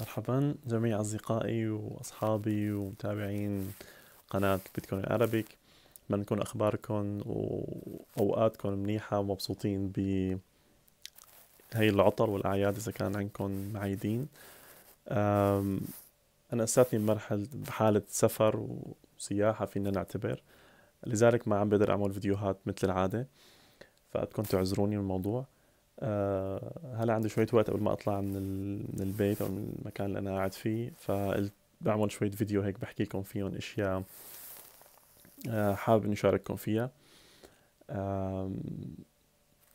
مرحبا جميع أصدقائي وأصحابي ومتابعين قناة بيتكوين عربيك أتمنى نكون أخباركم وأوقاتكم منيحة ومبسوطين ب هي العطر والأعياد إذا كان عندكم معيدين أنا أساتني بمرحلة بحالة سفر وسياحة فينا نعتبر لذلك ما عم بقدر أعمل فيديوهات مثل العادة فأتكم تعذروني من الموضوع آه، هلا عندي شوية وقت قبل ما أطلع من من البيت أو من المكان اللي أنا قاعد فيه فقلت بعمل شوية فيديو هيك بحكي لكم فيهم أشياء آه، حابب إني أشارككم فيها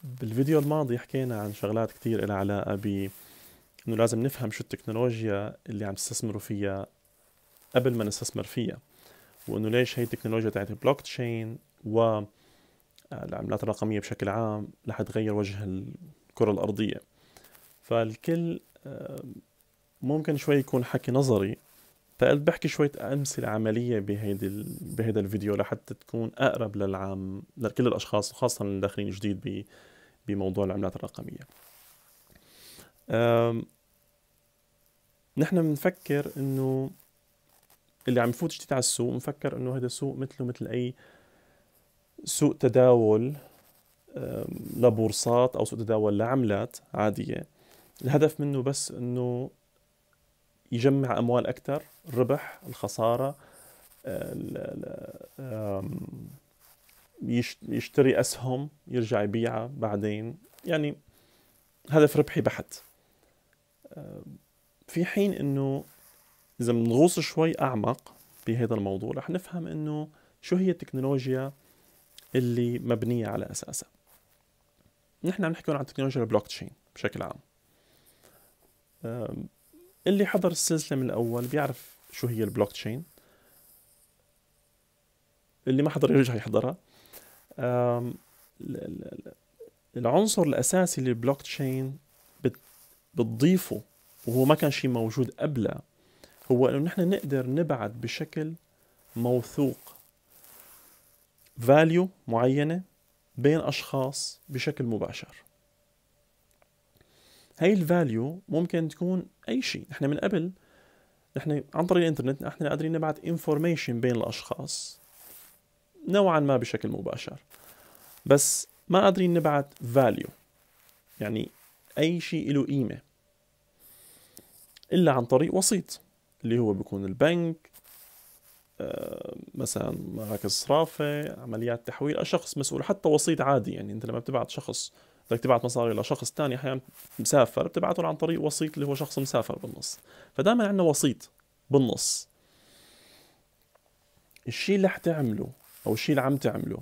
بالفيديو الماضي حكينا عن شغلات كتير لها علاقة ب إنه لازم نفهم شو التكنولوجيا اللي عم تستثمروا فيها قبل ما نستثمر فيها وإنه ليش هي التكنولوجيا تاعت البلوك تشين و العملات الرقمية بشكل عام رح تغير وجه الكرة الأرضية فالكل آه، ممكن شوي يكون حكي نظري فقلت بحكي شوية أمثلة عملية بهيدي بهيدا الفيديو لحتى تكون أقرب للعام لكل الأشخاص وخاصة اللي داخلين جديد بموضوع العملات الرقمية نحن بنفكر إنه اللي عم يفوت جديد على السوق مفكر إنه هذا السوق مثله مثل أي سوء تداول لبورصات او سوء تداول لعملات عاديه الهدف منه بس انه يجمع اموال اكثر الربح الخساره آه، يشتري اسهم يرجع يبيعها بعدين يعني هدف ربحي بحت في حين انه اذا بنغوص شوي اعمق بهذا الموضوع رح نفهم انه شو هي التكنولوجيا اللي مبنيه على اساسها نحن عم نحكي عن تكنولوجيا البلوك تشين بشكل عام اللي حضر السلسله من الاول بيعرف شو هي البلوك تشين اللي ما حضر يرجع يحضرها العنصر الاساسي للبلوك تشين بتضيفه وهو ما كان شيء موجود قبله هو انه نحن نقدر نبعث بشكل موثوق فاليو معينة بين أشخاص بشكل مباشر هاي الفاليو ممكن تكون أي شيء نحن من قبل نحن عن طريق الانترنت نحن قادرين نبعث انفورميشن بين الأشخاص نوعا ما بشكل مباشر بس ما قادرين نبعث فاليو يعني أي شيء له قيمة إلا عن طريق وسيط اللي هو بيكون البنك آه، مثلا مراكز صرافه عمليات تحويل شخص مسؤول حتى وسيط عادي يعني انت لما بتبعت شخص بدك تبعت مصاري لشخص ثاني احيانا مسافر بتبعته عن طريق وسيط اللي هو شخص مسافر بالنص فدائما عندنا وسيط بالنص الشيء اللي حتعمله او الشيء اللي عم تعمله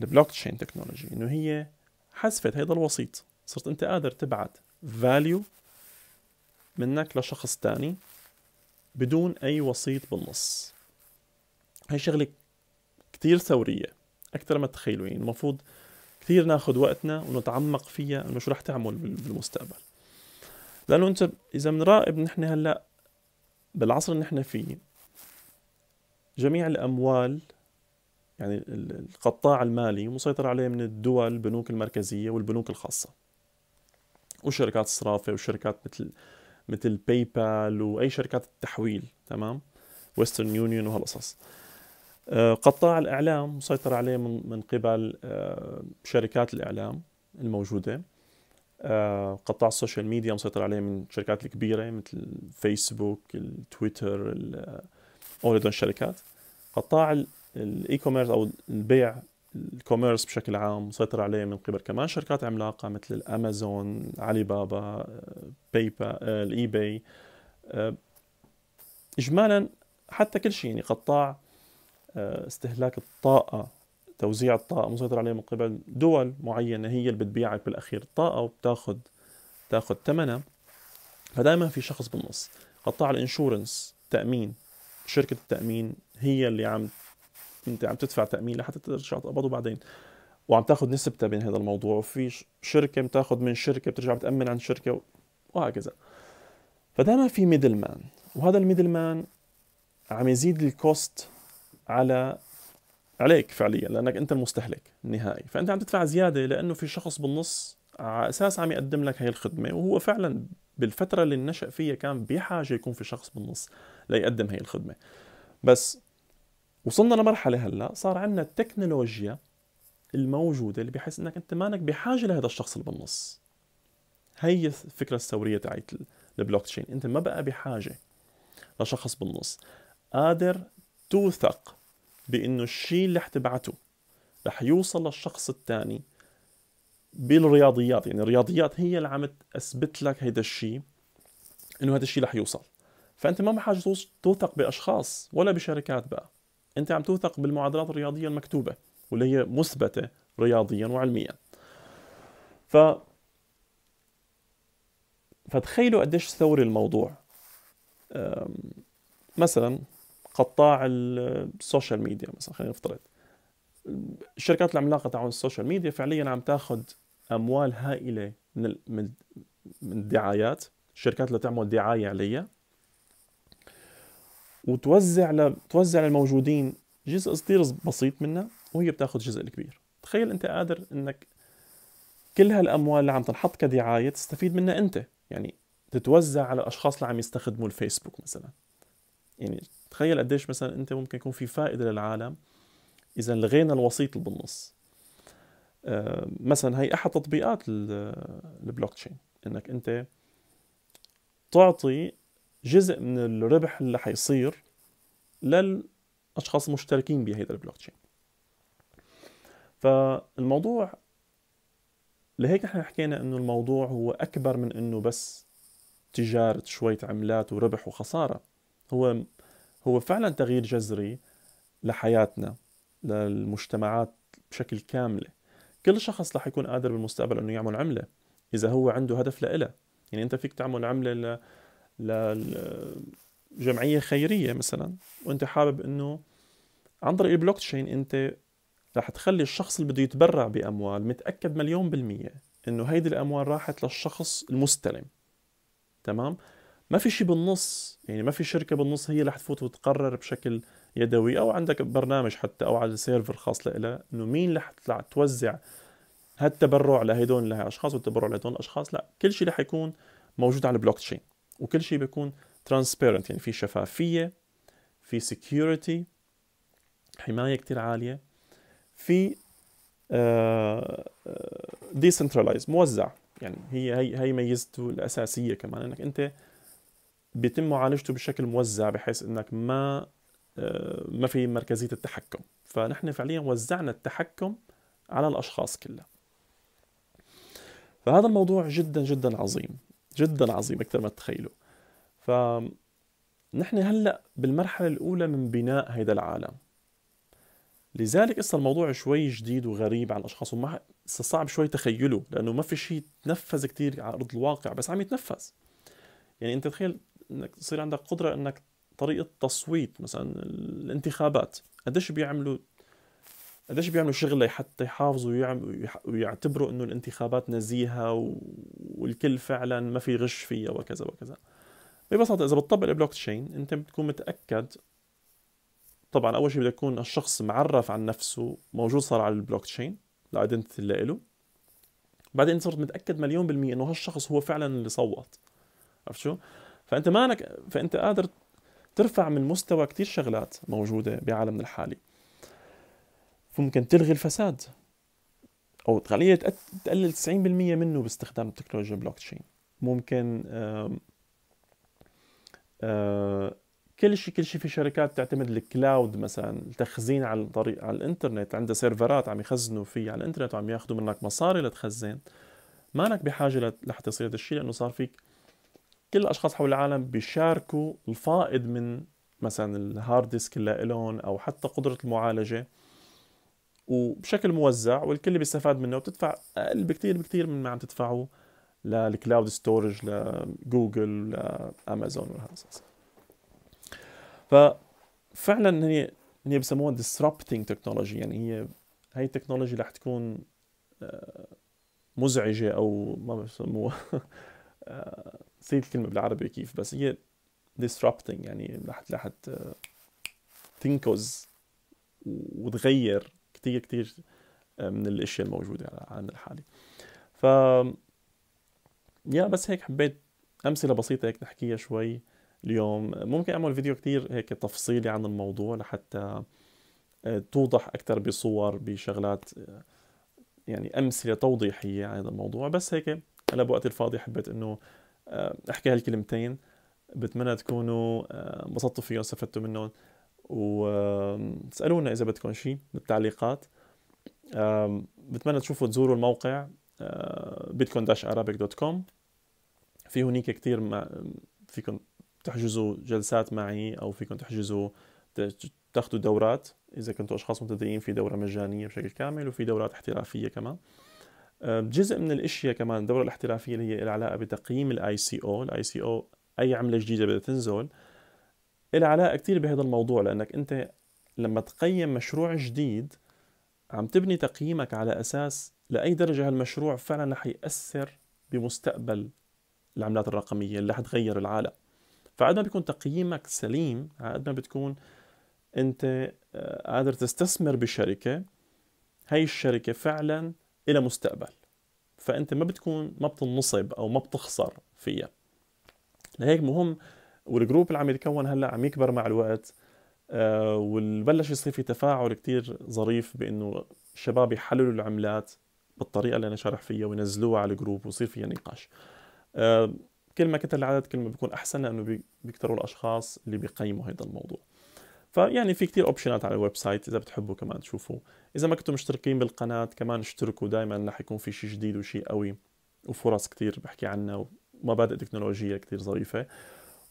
البلوك تشين تكنولوجي انه هي حذفت هذا الوسيط صرت انت قادر تبعت فاليو منك لشخص ثاني بدون اي وسيط بالنص هاي شغلة كتير ثورية أكثر ما تتخيلوا يعني المفروض كثير ناخذ وقتنا ونتعمق فيها انه شو رح تعمل بالمستقبل لانه انت اذا بنراقب نحن هلا بالعصر اللي نحن فيه جميع الاموال يعني القطاع المالي مسيطر عليه من الدول البنوك المركزيه والبنوك الخاصه وشركات الصرافه وشركات مثل مثل باي بال واي شركات التحويل تمام ويسترن يونيون وهالقصص آه، قطاع الاعلام مسيطر عليه من من قبل آه، شركات الاعلام الموجوده آه، قطاع السوشيال ميديا مسيطر عليه من الشركات الكبيره مثل فيسبوك التويتر اول هدول الشركات قطاع الاي كوميرس او البيع الكوميرس بشكل عام مسيطر عليه من قبل كمان شركات عملاقه مثل الامازون علي بابا باي الاي باي اجمالا حتى كل شيء يعني قطاع آه، استهلاك الطاقة توزيع الطاقة مسيطر عليه من قبل دول معينة هي اللي بتبيعك بالأخير الطاقة وبتاخد تاخد ثمنها فدائما في شخص بالنص قطاع الانشورنس تأمين شركة التأمين هي اللي عم انت عم تدفع تأمين لحتى ترجع تقبضه بعدين وعم تاخذ نسبتها بين هذا الموضوع وفي شركة بتاخذ من شركة بترجع بتأمن عن شركة وهكذا فدائما في ميدل مان وهذا الميدل مان عم يزيد الكوست على عليك فعليا لانك انت المستهلك النهائي فانت عم تدفع زياده لانه في شخص بالنص على اساس عم يقدم لك هي الخدمه وهو فعلا بالفتره اللي نشأ فيها كان بحاجه يكون في شخص بالنص ليقدم هي الخدمه بس وصلنا لمرحله هلا صار عندنا التكنولوجيا الموجوده اللي بحيث انك انت مانك بحاجه لهذا الشخص اللي بالنص هي الفكره الثوريه تاعت البلوك تشين انت ما بقى بحاجه لشخص بالنص قادر توثق بانه الشيء اللي حتبعته رح يوصل للشخص الثاني بالرياضيات يعني الرياضيات هي اللي عم تثبت لك هيدا الشيء انه هذا الشيء رح يوصل فانت ما بحاجه توثق باشخاص ولا بشركات بقى انت عم توثق بالمعادلات الرياضيه المكتوبه واللي هي مثبته رياضيا وعلميا ف فتخيلوا قديش ثوري الموضوع مثلا قطاع السوشيال ميديا مثلا خلينا نفترض الشركات العملاقه تاعون السوشيال ميديا فعليا عم تاخذ اموال هائله من من الدعايات الشركات اللي تعمل دعايه عليها وتوزع ل... توزع للموجودين جزء صغير بسيط منها وهي بتاخذ جزء كبير تخيل انت قادر انك كل هالاموال اللي عم تنحط كدعايه تستفيد منها انت يعني تتوزع على الاشخاص اللي عم يستخدموا الفيسبوك مثلا يعني تخيل قديش مثلا انت ممكن يكون في فائده للعالم اذا لغينا الوسيط اللي بالنص آه، مثلا هي احد تطبيقات البلوك تشين انك انت تعطي جزء من الربح اللي حيصير للاشخاص المشتركين بهيدا البلوك تشين فالموضوع لهيك نحن حكينا انه الموضوع هو اكبر من انه بس تجارة شوية عملات وربح وخسارة هو هو فعلا تغيير جذري لحياتنا للمجتمعات بشكل كامله كل شخص رح يكون قادر بالمستقبل انه يعمل عمله اذا هو عنده هدف لإله يعني انت فيك تعمل عمله ل... ل... جمعيه خيريه مثلا وانت حابب انه عن طريق البلوك تشين انت رح تخلي الشخص اللي بده يتبرع باموال متاكد مليون بالميه انه هيدي الاموال راحت للشخص المستلم تمام ما في شيء بالنص يعني ما في شركه بالنص هي اللي حتفوت وتقرر بشكل يدوي او عندك برنامج حتى او على سيرفر خاص لها انه مين اللي حتطلع توزع هالتبرع لهدول الاشخاص والتبرع لهدول الاشخاص لا كل شيء رح يكون موجود على البلوك تشين وكل شيء بيكون ترانسبيرنت يعني في شفافيه في سكيورتي حمايه كتير عاليه في ديسنترلايز آه، آه، موزع يعني هي هي هي ميزته الاساسيه كمان انك انت بيتم معالجته بشكل موزع بحيث انك ما آه، ما في مركزيه التحكم فنحن فعليا وزعنا التحكم على الاشخاص كلها فهذا الموضوع جدا جدا عظيم جدا عظيم اكثر ما تتخيلوا ف نحن هلا بالمرحله الاولى من بناء هذا العالم لذلك هسه الموضوع شوي جديد وغريب على الاشخاص وما صعب شوي تخيله لانه ما في شيء تنفذ كثير على ارض الواقع بس عم يتنفذ يعني انت تخيل انك تصير عندك قدره انك طريقه تصويت مثلا الانتخابات قديش بيعملوا قديش بيعملوا شغله حتى يحافظوا ويعتبروا انه الانتخابات نزيهه والكل فعلا ما في غش فيها وكذا وكذا ببساطه اذا بتطبق البلوك تشين انت بتكون متاكد طبعا اول شيء بده يكون الشخص معرف عن نفسه موجود صار على البلوك تشين الايدنتي اللي له بعدين صرت متاكد مليون بالمية انه هالشخص هو فعلا اللي صوت عرفت شو؟ فانت مالك فانت قادر ترفع من مستوى كثير شغلات موجوده بعالمنا الحالي ممكن تلغي الفساد او تخليه تقلل 90% منه باستخدام تكنولوجيا بلوك تشين ممكن آه، كل شيء كل شيء في شركات تعتمد الكلاود مثلا التخزين على طريق على الانترنت عندها سيرفرات عم يخزنوا فيه على الانترنت وعم ياخذوا منك مصاري لتخزن ما لك بحاجه لحتى يصير هذا الشيء لانه صار فيك كل الاشخاص حول العالم بيشاركوا الفائض من مثلا الهارد ديسك اللي لهم او حتى قدره المعالجه وبشكل موزع والكل بيستفاد منه وبتدفع اقل بكثير بكثير من ما عم تدفعه للكلاود ستورج لجوجل لامازون وهالقصص ففعلا هي هي بسموها disrupting تكنولوجي يعني هي هي التكنولوجي رح تكون آه، مزعجه او ما بسموها آه، نسيت الكلمة بالعربي كيف بس هي disrupting يعني رح رح آه، تنكز وتغير كتير كتير آه، من الاشياء الموجودة على العالم الحالي ف يا بس هيك حبيت امثلة بسيطة هيك نحكيها شوي اليوم ممكن اعمل فيديو كتير هيك تفصيلي عن الموضوع لحتى آه، توضح اكثر بصور بشغلات يعني امثله توضيحيه عن هذا الموضوع بس هيك انا بوقت الفاضي حبيت انه آه، احكي هالكلمتين بتمنى تكونوا آه، انبسطتوا فيهم واستفدتوا منهم واسألونا إذا بدكم شيء بالتعليقات بتمنى تشوفوا تزوروا الموقع بيتكون داش ارابيك دوت كوم في هنيك كثير ما فيكم تحجزوا جلسات معي او فيكم تحجزوا تاخذوا دورات اذا كنتوا اشخاص مبتدئين في دوره مجانيه بشكل كامل وفي دورات احترافيه كمان جزء من الاشياء كمان الدوره الاحترافيه اللي هي العلاقه بتقييم الاي سي او الاي سي او اي عمله جديده بدها تنزل لها علاقه كثير بهذا الموضوع لانك انت لما تقيم مشروع جديد عم تبني تقييمك على اساس لاي درجه هالمشروع فعلا رح ياثر بمستقبل العملات الرقميه اللي رح تغير العالم فقد ما بيكون تقييمك سليم قد ما بتكون انت آه، قادر تستثمر بشركه هاي الشركه فعلا إلى مستقبل فأنت ما بتكون ما بتنصب أو ما بتخسر فيها لهيك مهم والجروب اللي عم يتكون هلا عم يكبر مع الوقت آه وبلش يصير في تفاعل كتير ظريف بانه الشباب يحللوا العملات بالطريقه اللي انا شارح فيها وينزلوها على الجروب ويصير فيها نقاش آه كل ما كتر العدد كل ما بيكون احسن لانه بيكتروا الاشخاص اللي بيقيموا هذا الموضوع فيعني في كتير اوبشنات على الويب سايت اذا بتحبوا كمان تشوفوا اذا ما كنتوا مشتركين بالقناه كمان اشتركوا دائما رح يكون في شيء جديد وشيء قوي وفرص كتير بحكي عنها ومبادئ تكنولوجيه كتير ظريفه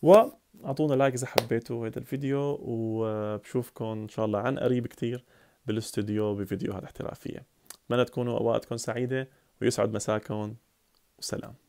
واعطونا لايك اذا حبيتوا هذا الفيديو وبشوفكم ان شاء الله عن قريب كتير بالاستوديو بفيديوهات احترافيه اتمنى تكونوا اوقاتكم سعيده ويسعد مساكم وسلام